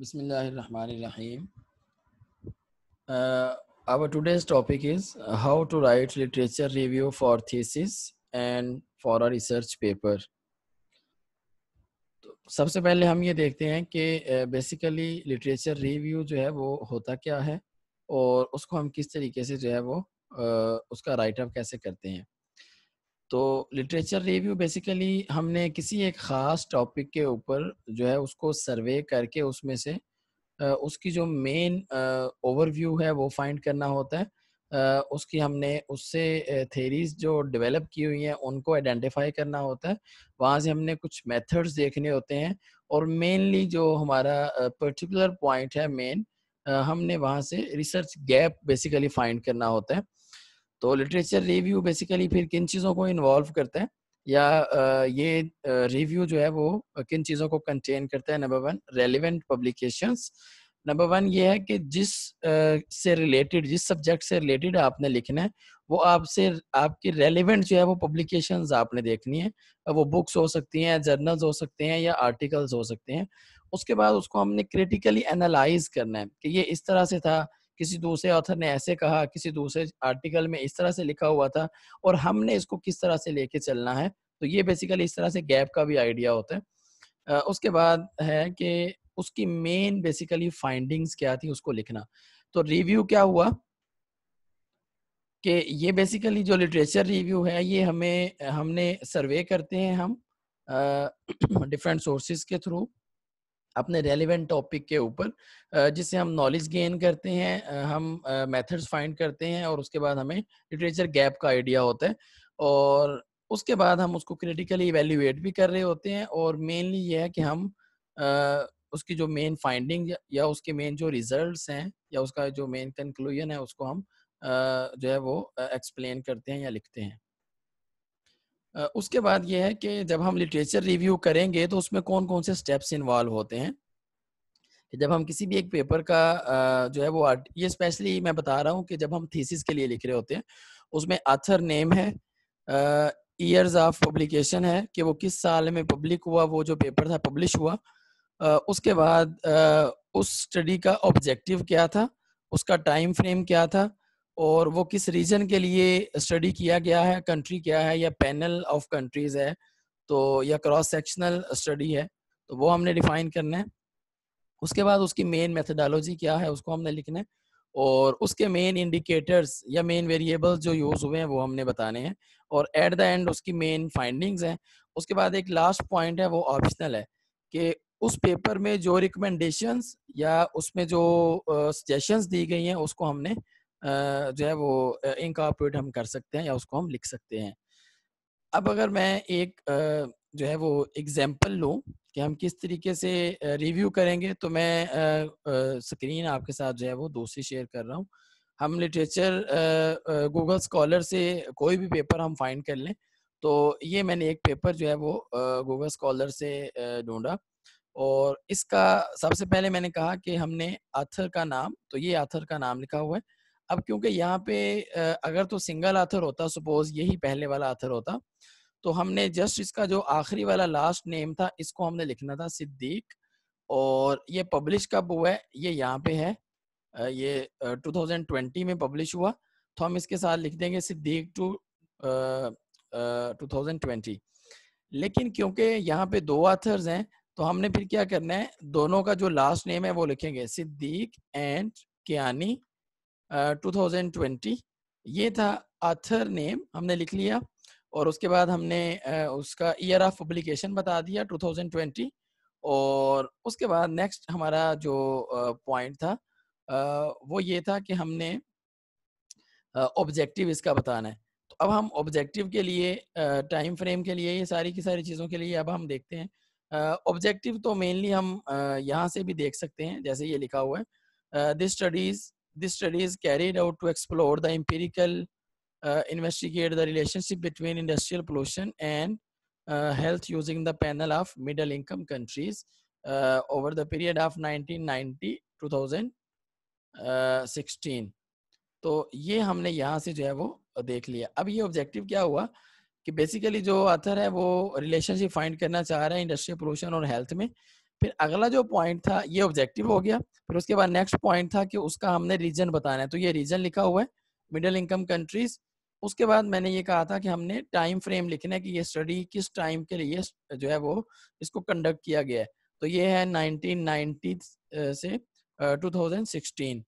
Bismillahirrahmanirrahim. Uh, our today's topic is how to write literature review for thesis and for a research paper. तो सबसे पहले हम ये देखते हैं कि बेसिकली लिटरेचर रिव्यू जो है वो होता क्या है और उसको हम किस तरीके से जो है वो उसका राइट अप कैसे करते हैं तो लिटरेचर रिव्यू बेसिकली हमने किसी एक ख़ास टॉपिक के ऊपर जो है उसको सर्वे करके उसमें से उसकी जो मेन ओवरव्यू है वो फाइंड करना होता है उसकी हमने उससे थेरीज जो डेवलप की हुई हैं उनको आइडेंटिफाई करना होता है वहाँ से हमने कुछ मेथड्स देखने होते हैं और मेनली जो हमारा पर्टिकुलर पॉइंट है मेन हमने वहाँ से रिसर्च गैप बेसिकली फाइंड करना होता है तो लिटरेचर रिव्यू बेसिकली फिर किन चीज़ों को इन्वॉल्व करते हैं या ये रिव्यू जो है वो किन चीज़ों को कंटेन करता है number one relevant publication number one ये है कि जिस से रिलेटेड जिस सब्जेक्ट से रिलेटेड आपने लिखना है वो आपसे आपकी रेलिवेंट जो है वो पब्लिकेशन आपने देखनी है वो बुक्स हो सकती हैं जर्नल्स हो सकते हैं या आर्टिकल्स हो सकते हैं उसके बाद उसको हमने क्रिटिकली एनालाइज करना है कि ये इस तरह से था किसी दूसरे ऑथर ने ऐसे कहा किसी दूसरे आर्टिकल में इस तरह से लिखा हुआ था और हमने इसको किस तरह से लेके चलना है तो ये बेसिकली इस तरह से गैप का भी आइडिया होता है उसके बाद है कि उसकी मेन बेसिकली फाइंडिंग्स क्या थी उसको लिखना तो रिव्यू क्या हुआ कि ये बेसिकली जो लिटरेचर रिव्यू है ये हमें हमने सर्वे करते हैं हम डिफरेंट सोर्सेज के थ्रू अपने रेलिवेंट टॉपिक के ऊपर जिससे हम नॉलेज गेन करते हैं हम मेथड्स फाइंड करते हैं और उसके बाद हमें लिटरेचर गैप का आइडिया होता है और उसके बाद हम उसको क्रिटिकली इवेल्यूएट भी कर रहे होते हैं और मेनली ये है कि हम उसकी जो मेन फाइंडिंग या उसके मेन जो रिजल्ट्स हैं या उसका जो मेन कंक्लूजन है उसको हम जो है वो एक्सप्लेन करते हैं या लिखते हैं उसके बाद ये है कि जब हम लिटरेचर रिव्यू करेंगे तो उसमें कौन कौन से स्टेप्स इन्वॉल्व होते हैं कि जब हम किसी भी एक पेपर का जो है वो आर्ट ये स्पेशली मैं बता रहा हूँ कि जब हम थीसिस के लिए लिख रहे होते हैं उसमें अथर नेम है ईयर्स ऑफ पब्लिकेशन है कि वो किस साल में पब्लिक हुआ वो जो पेपर था पब्लिश हुआ उसके बाद उस स्टडी का ऑब्जेक्टिव क्या था उसका टाइम फ्रेम क्या था और वो किस रीजन के लिए स्टडी किया गया है कंट्री क्या है या पैनल ऑफ कंट्रीज है तो या क्रॉस सेक्शनल स्टडी है तो वो हमने डिफाइन करना है उसके बाद उसकी मेन मेथडोलॉजी क्या है उसको हमने लिखना है और उसके मेन इंडिकेटर्स या मेन वेरिएबल जो यूज़ हुए हैं वो हमने बताने हैं और एट द एंड उसकी मेन फाइंडिंग्स हैं उसके बाद एक लास्ट पॉइंट है वो ऑप्शनल है कि उस पेपर में जो रिकमेंडेशंस या उसमें जो सजेशंस दी गई हैं उसको हमने जो है वो इनकॉपरेट हम कर सकते हैं या उसको हम लिख सकते हैं अब अगर मैं एक जो है वो एग्जाम्पल लूँ कि हम किस तरीके से रिव्यू करेंगे तो मैं स्क्रीन आपके साथ जो है वो दूसरी शेयर कर रहा हूँ हम लिटरेचर गूगल स्कॉलर से कोई भी पेपर हम फाइंड कर लें तो ये मैंने एक पेपर जो है वो गूगल स्कॉलर से ढूंढा और इसका सबसे पहले मैंने कहा कि हमने आथर का नाम तो ये आथर का नाम लिखा हुआ है अब क्योंकि यहाँ पे अगर तो सिंगल आथर होता सपोज यही पहले वाला आथर होता तो हमने जस्ट इसका जो आखिरी वाला लास्ट नेम था इसको हमने लिखना था सिद्दीक और ये पब्लिश कब हुआ है ये यहाँ पे है ये 2020 में पब्लिश हुआ तो हम इसके साथ लिख देंगे Siddique two two thousand twenty लेकिन क्योंकि यहाँ पे दो आथर्स हैं तो हमने फिर क्या करना है दोनों का जो लास्ट नेम है वो लिखेंगे सिद्दीक एंड कियानी 2020 ये था आथर नेम हमने लिख लिया और उसके बाद हमने उसका ईयर ऑफ पब्लिकेशन बता दिया 2020 और उसके बाद नेक्स्ट हमारा जो पॉइंट था वो ये था कि हमने ऑब्जेक्टिव इसका बताना है तो अब हम ऑब्जेक्टिव के लिए टाइम फ्रेम के लिए ये सारी की सारी चीज़ों के लिए अब हम देखते हैं ऑब्जेक्टिव तो मेनली हम यहाँ से भी देख सकते हैं जैसे ये लिखा हुआ है this studies This study is carried out to explore the empirical, uh, investigate the relationship between industrial pollution and uh, health using the panel of middle income countries uh, over the period of 1990-2016. तो ये हमने यहाँ से जो है वो देख लिया अब ये ऑब्जेक्टिव क्या हुआ कि बेसिकली जो आथर है वो रिलेशनशिप फाइंड करना चाह रहे हैं इंडस्ट्रियल पोल्यूशन और हेल्थ में फिर अगला जो पॉइंट था ये ऑब्जेक्टिव हो गया फिर उसके बाद नेक्स्ट पॉइंट था कि उसका हमने रीजन बताना है तो ये रीजन लिखा हुआ है मिडिल इनकम कंट्रीज उसके बाद मैंने ये कहा था कि हमने टाइम फ्रेम लिखना है कि ये स्टडी किस टाइम के लिए जो है वो इसको कंडक्ट किया गया है तो ये है 1990 से 2016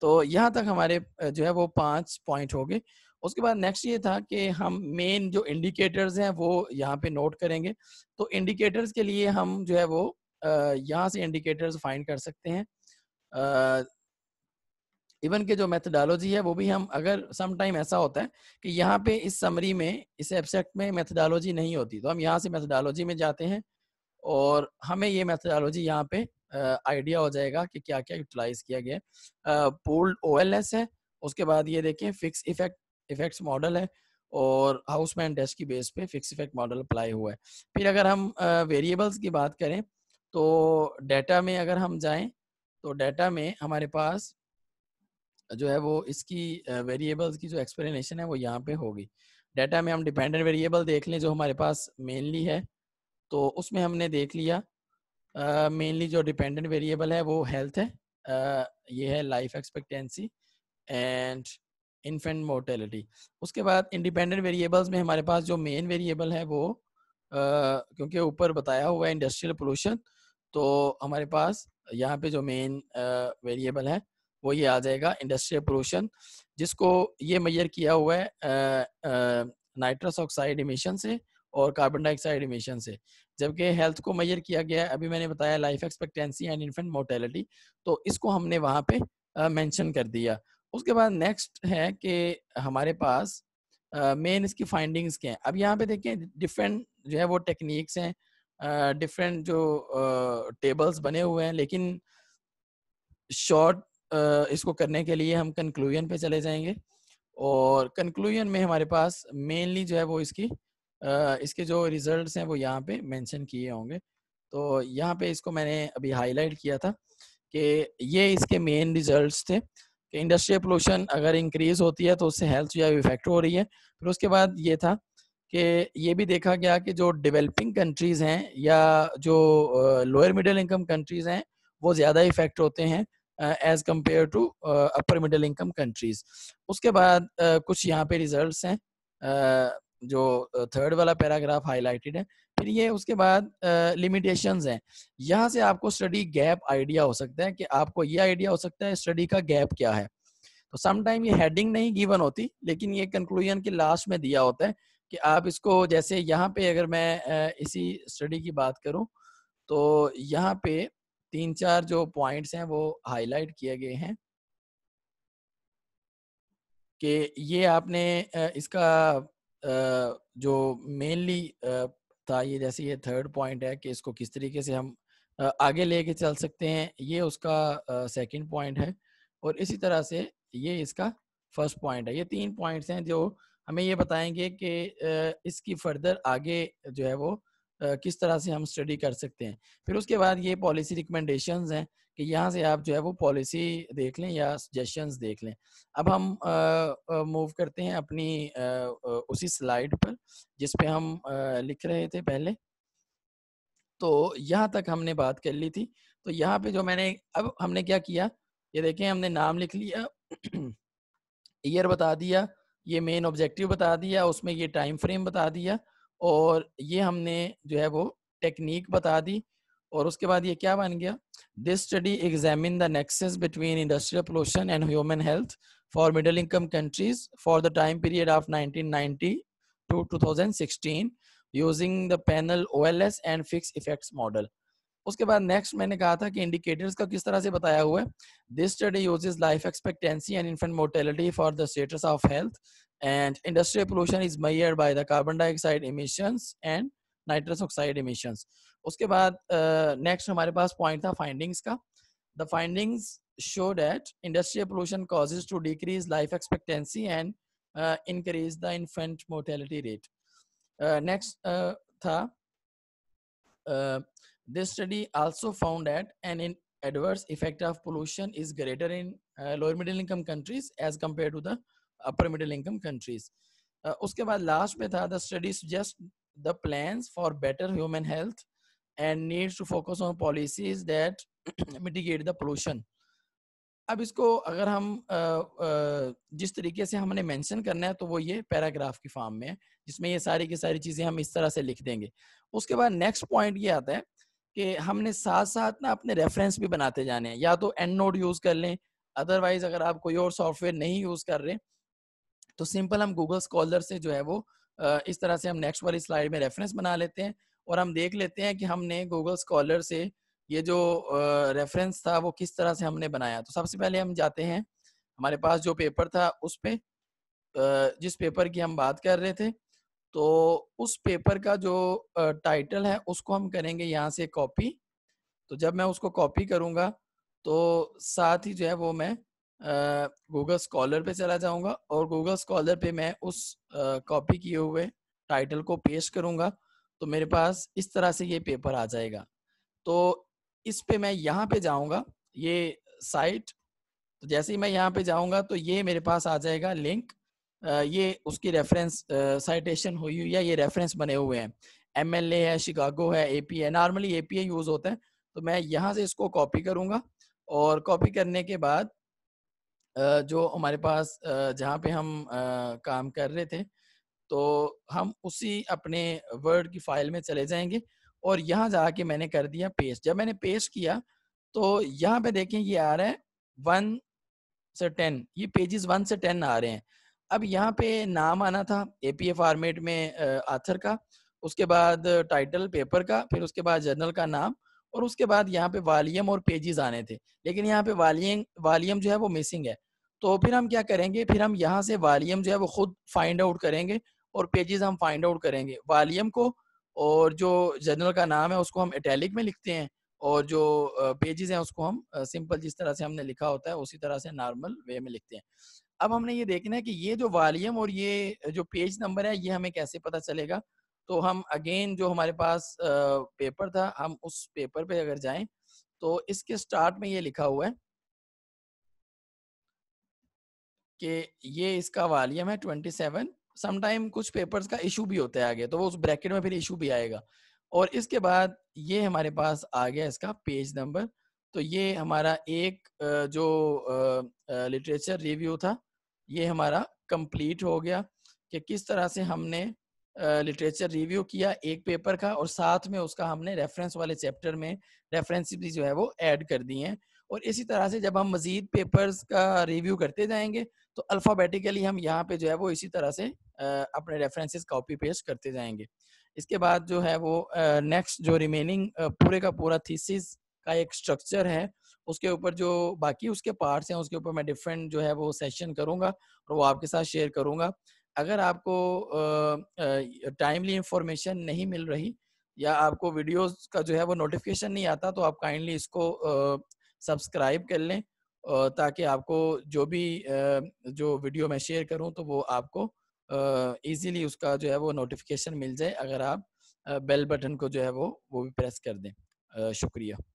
तो यहाँ तक हमारे जो है वो पांच पॉइंट हो गए उसके बाद नेक्स्ट ये था कि हम मेन जो इंडिकेटर्स हैं वो यहाँ पे नोट करेंगे तो इंडिकेटर्स के लिए हम जो है वो यहाँ से इंडिकेटर्स फाइंड कर सकते हैं इवन के जो मेथडोलॉजी है वो भी हम अगर सम टाइम ऐसा होता है कि यहाँ पे इस समरी में इस एब्सेक्ट में मेथडोलॉजी नहीं होती तो हम यहाँ से मेथडोलॉजी में जाते हैं और हमें ये मेथडोलॉजी यहाँ पे आइडिया हो जाएगा कि क्या क्या यूटिलाइज किया गया पोल्ड ओ है उसके बाद ये देखें फिक्स इफेक्ट इफेक्ट्स मॉडल है और हाउसमैन डेस्क की बेस पे फिक्स इफेक्ट मॉडल अप्लाई हुआ है फिर अगर हम वेरिएबल्स की बात करें तो डाटा में अगर हम जाएं तो डेटा में हमारे पास जो है वो इसकी वेरिएबल्स की जो एक्सप्लेनेशन है वो यहाँ पे होगी डाटा में हम डिपेंडेंट वेरिएबल देख लें जो हमारे पास मेनली है तो उसमें हमने देख लिया मेनली uh, जो डिपेंडेंट वेरिएबल है वो हेल्थ है uh, ये है life expectancy and infant mortality उसके बाद इंडिपेंडेंट वेरिएबल्स में हमारे पास जो मेन वेरिएबल है वो uh, क्योंकि ऊपर बताया हुआ है इंडस्ट्रियल पोलूशन तो हमारे पास यहाँ पे जो मेन वेरिएबल है वो ये आ जाएगा इंडस्ट्रियल पोल्यूशन जिसको ये मैयर किया हुआ है नाइट्रस ऑक्साइड इमिशन से और कार्बन डाइऑक्साइड इमिशन से जबकि हेल्थ को मैयर किया गया है अभी मैंने बताया life expectancy and infant mortality तो इसको हमने वहाँ पे मैंशन कर दिया उसके बाद नेक्स्ट है कि हमारे पास मेन इसकी फाइंडिंग्स के हैं अब यहाँ पे देखें डिफरेंट जो है वो टेक्निक्स हैं डिफरेंट जो टेबल्स बने हुए हैं लेकिन शॉर्ट इसको करने के लिए हम कंक्लूजन पे चले जाएंगे और कंक्लूजन में हमारे पास मेनली जो है वो इसकी इसके जो रिजल्ट्स हैं वो यहाँ पे मेंशन किए होंगे तो यहाँ पे इसको मैंने अभी हाईलाइट किया था कि ये इसके मेन रिजल्ट्स थे कि इंडस्ट्रियल पोल्यूशन अगर इंक्रीज होती है तो उससे हेल्थ जो है इफेक्ट हो रही है फिर उसके बाद ये था कि ये भी देखा गया कि जो डेवलपिंग कंट्रीज हैं या जो लोअर मिडिल इनकम कंट्रीज हैं वो ज़्यादा इफेक्ट होते हैं as compare to upper middle income countries उसके बाद uh, कुछ यहाँ पे रिजल्ट्स हैं uh, जो थर्ड वाला पैराग्राफ हाईलाइटेड है फिर ये उसके बाद लिमिटेशंस uh, हैं यहाँ से आपको स्टडी गैप आइडिया हो सकता है कि आपको ये आइडिया हो सकता है स्टडी का गैप क्या है तो समटाइम ये हेडिंग नहीं गिवन होती लेकिन ये कंक्लूजन के लास्ट में दिया होता है कि आप इसको जैसे यहाँ पे अगर मैं इसी स्टडी की बात करूँ तो यहाँ पे तीन चार जो पॉइंट्स हैं वो हाईलाइट किए गए हैं कि ये आपने इसका जो मेनली था ये जैसे ये थर्ड पॉइंट है कि इसको किस तरीके से हम आगे लेके चल सकते हैं ये उसका सेकंड पॉइंट है और इसी तरह से ये इसका फर्स्ट पॉइंट है ये तीन पॉइंट्स हैं जो हमें ये बताएंगे कि इसकी फर्दर आगे जो है वो किस तरह से हम स्टडी कर सकते हैं फिर उसके बाद ये पॉलिसी रिकमेंडेशन हैं कि यहाँ से आप जो है वो पॉलिसी देख लें या सजेशन देख लें अब हम मूव करते हैं अपनी आ, उसी स्लाइड पर जिस पे हम आ, लिख रहे थे पहले तो यहाँ तक हमने बात कर ली थी तो यहाँ पे जो मैंने अब हमने क्या किया ये देखें हमने नाम लिख लिया ईयर बता दिया ये मेन ऑब्जेक्टिव बता दिया उसमें ये टाइम फ्रेम बता दिया और ये हमने जो है वो टेक्निक बता दी और उसके बाद ये क्या बन गया this study examine the nexus between industrial pollution and human health for middle income countries for the time period of 1990 to 2016 using the panel OLS and fix effects model उसके बाद नेक्स्ट मैंने कहा था कि इंडिकेटर्स का किस तरह से बताया हुआ है this study uses life expectancy and infant mortality for the status of health and industrial pollution is measure by the carbon dioxide emissions and nitrous oxide emissions उसके बाद नेक्स्ट uh, हमारे पास पॉइंट था फाइंडिंग्स का the findings show that industrial pollution causes to decrease life expectancy and uh, the infant mortality rate next था uh, This study also found that an in adverse effect of pollution is greater in uh, lower middle income countries as compared to the upper middle income countries. Uh, uske baad last में tha the study suggest the plans for better human health and needs to focus on policies that mitigate the pollution अब इसको अगर हम आ, आ, जिस तरीके से हमने mention करना है तो वो ये पैराग्राफ की फॉर्म में है जिसमें ये सारी की सारी चीज़ें हम इस तरह से लिख देंगे उसके बाद नेक्स्ट पॉइंट ये आता है कि हमने साथ साथ ना अपने रेफरेंस भी बनाते जाने हैं या तो एंड नोट यूज कर लें अदरवाइज अगर आप कोई और सॉफ्टवेयर नहीं यूज कर रहे तो सिंपल हम गूगल स्कॉलर से जो है वो इस तरह से हम नेक्स्ट वाली स्लाइड में रेफरेंस बना लेते हैं और हम देख लेते हैं कि हमने गूगल स्कॉलर से ये जो रेफरेंस था वो किस तरह से हमने बनाया तो सबसे पहले हम जाते हैं हमारे पास जो पेपर था उस पे जिस पेपर की हम बात कर रहे थे तो उस पेपर का जो टाइटल है उसको हम करेंगे यहाँ से कॉपी तो जब मैं उसको कॉपी करूँगा तो साथ ही जो है वो मैं गूगल स्कॉलर पे चला जाऊँगा और गूगल स्कॉलर पे मैं उस कॉपी किए हुए टाइटल को पेश करूँगा तो मेरे पास इस तरह से ये पेपर आ जाएगा तो इस पे मैं यहाँ पे जाऊँगा ये साइट तो जैसे ही मैं यहाँ पे जाऊँगा तो ये मेरे पास आ जाएगा लिंक ये उसकी रेफरेंस साइटेशन हुई हुई है ये रेफरेंस बने हुए हैं एम है शिकागो है ए पी है नॉर्मली ए पी यूज होता है तो मैं यहाँ से इसको कॉपी करूँगा और कॉपी करने के बाद जो हमारे पास जहाँ पे हम काम कर रहे थे तो हम उसी अपने वर्ड की फाइल में चले जाएंगे और यहाँ जाके मैंने कर दिया पेस्ट जब मैंने पेस्ट किया तो यहाँ पे देखें ये आ रहा है वन से टेन ये पेजेस वन से टेन आ रहे हैं अब यहाँ पे नाम आना था एपीए फॉर्मेट में आथर का उसके बाद टाइटल पेपर का फिर उसके बाद जर्नल का नाम और उसके बाद यहाँ पे वालियम और पेजेस आने थे लेकिन यहाँ पे वालियम वालियम जो है वो मिसिंग है तो फिर हम क्या करेंगे फिर हम यहाँ से वालियम जो है वो खुद फाइंड आउट करेंगे और पेजेस हम फाइंड आउट करेंगे वालियम को और जो जर्नल का नाम है उसको हम इटैलिक में लिखते हैं और जो पेजेस हैं उसको हम सिंपल जिस तरह से हमने लिखा होता है उसी तरह से नॉर्मल वे में लिखते हैं अब हमने ये देखना है कि ये जो वॉल्यूम और ये जो पेज नंबर है ये हमें कैसे पता चलेगा तो हम अगेन जो हमारे पास पेपर था हम उस पेपर पे अगर जाएं तो इसके स्टार्ट में ये लिखा हुआ है कि ये इसका वॉल्यूम है ट्वेंटी सेवन समटाइम कुछ पेपर्स का इशू भी होता है आगे तो वो उस ब्रैकेट में फिर इशू भी आएगा और इसके बाद ये हमारे पास आ गया इसका पेज नंबर तो ये हमारा एक जो लिटरेचर रिव्यू था ये हमारा कंप्लीट हो गया कि किस तरह से हमने लिटरेचर रिव्यू किया एक पेपर का और साथ में उसका हमने रेफरेंस वाले चैप्टर में रेफरेंस भी जो है वो ऐड कर दिए हैं और इसी तरह से जब हम मज़ीद पेपर्स का रिव्यू करते जाएंगे तो अल्फ़ाबेटिकली हम यहाँ पे जो है वो इसी तरह से अपने रेफरेंसेस कॉपी पेस्ट करते जाएंगे इसके बाद जो है वो नेक्स्ट जो रिमेनिंग पूरे का पूरा थीसिस का एक स्ट्रक्चर है उसके ऊपर जो बाकी उसके पार्ट्स हैं उसके ऊपर मैं डिफरेंट जो है वो सेशन करूँगा और वो आपके साथ शेयर करूंगा अगर आपको टाइमली इंफॉर्मेशन नहीं मिल रही या आपको वीडियोस का जो है वो नोटिफिकेशन नहीं आता तो आप काइंडली इसको सब्सक्राइब कर लें ताकि आपको जो भी जो वीडियो मैं शेयर करूं तो वो आपको इजीली उसका जो है वो नोटिफिकेशन मिल जाए अगर आप बेल बटन को जो है वो वो भी प्रेस कर दें शुक्रिया